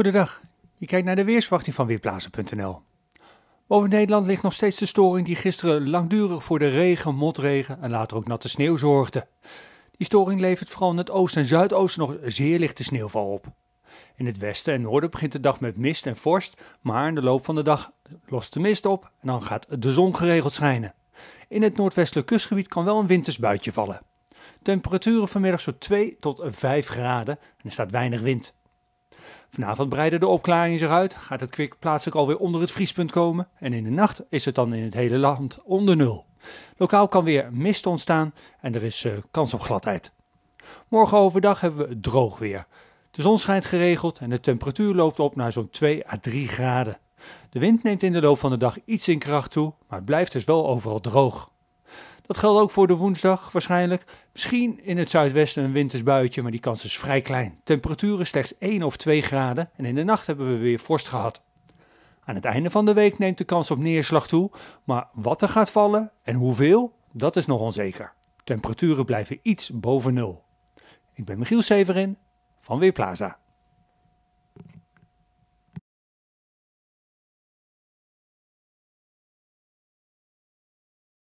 Goedendag, je kijkt naar de weerswachting van Weerplaatsen.nl. Boven Nederland ligt nog steeds de storing die gisteren langdurig voor de regen, motregen en later ook natte sneeuw zorgde. Die storing levert vooral in het oosten en zuidoosten nog zeer lichte sneeuwval op. In het westen en noorden begint de dag met mist en vorst, maar in de loop van de dag lost de mist op en dan gaat de zon geregeld schijnen. In het noordwestelijk kustgebied kan wel een wintersbuitje vallen. Temperaturen vanmiddag zo 2 tot 5 graden en er staat weinig wind. Vanavond breiden de opklaringen zich uit, gaat het kwik plaatselijk alweer onder het vriespunt komen en in de nacht is het dan in het hele land onder nul. Lokaal kan weer mist ontstaan en er is eh, kans op gladheid. Morgen overdag hebben we droog weer. De zon schijnt geregeld en de temperatuur loopt op naar zo'n 2 à 3 graden. De wind neemt in de loop van de dag iets in kracht toe, maar het blijft dus wel overal droog. Dat geldt ook voor de woensdag waarschijnlijk. Misschien in het zuidwesten een wintersbuitje, maar die kans is vrij klein. Temperaturen slechts 1 of 2 graden en in de nacht hebben we weer vorst gehad. Aan het einde van de week neemt de kans op neerslag toe, maar wat er gaat vallen en hoeveel, dat is nog onzeker. Temperaturen blijven iets boven nul. Ik ben Michiel Severin van Weerplaza.